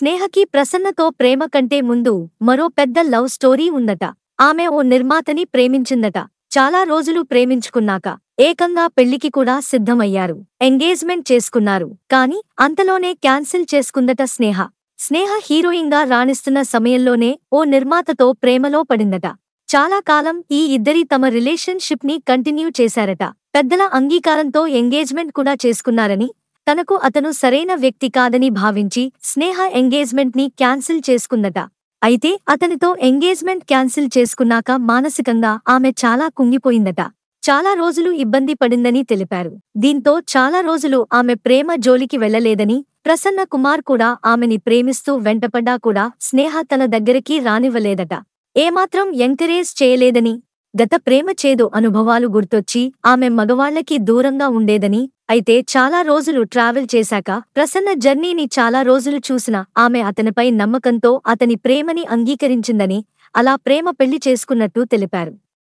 స్నేహకి ప్రసన్నతో ప్రేమ కంటే ముందు మరో పెద్ద లవ్ స్టోరీ ఉందట ఆమె ఓ నిర్మాతని ప్రేమించిందట చాలా రోజులు ప్రేమించుకున్నాక ఏకంగా పెళ్లికి కూడా సిద్ధమయ్యారు ఎంగేజ్మెంట్ చేసుకున్నారు కాని అంతలోనే క్యాన్సిల్ చేసుకుందట స్నేహ స్నేహ హీరోయిన్గా రాణిస్తున్న సమయంలోనే ఓ నిర్మాతతో ప్రేమలో పడిందట చాలా కాలం ఈ ఇద్దరి తమ రిలేషన్షిప్ని కంటిన్యూ చేశారట పెద్దల అంగీకారంతో ఎంగేజ్మెంట్ కూడా చేసుకున్నారని తనకు అతను సరైన వ్యక్తి కాదని భావించి స్నేహ ఎంగేజ్మెంట్ ని క్యాన్సిల్ చేసుకుందట అయితే అతనితో ఎంగేజ్మెంట్ క్యాన్సిల్ చేసుకున్నాక మానసికంగా ఆమె చాలా కుంగిపోయిందట చాలా రోజులు ఇబ్బంది పడిందని తెలిపారు దీంతో చాలా రోజులు ఆమె ప్రేమ జోలికి వెళ్లలేదని ప్రసన్న కుమార్ కూడా ఆమెని ప్రేమిస్తూ వెంటపడ్డా కూడా స్నేహ తన దగ్గరికి రానివ్వలేదట ఏమాత్రం ఎంకరేజ్ చేయలేదని గత ప్రేమ చేదు అనుభవాలు గుర్తొచ్చి ఆమె మగవాళ్లకి దూరంగా ఉండేదని అయితే చాలా రోజులు ట్రావెల్ చేశాక ప్రసన్న జర్నీని చాలా రోజులు చూసిన ఆమె అతనిపై నమ్మకంతో అతని ప్రేమని అంగీకరించిందని అలా ప్రేమ పెళ్లి చేసుకున్నట్టు తెలిపారు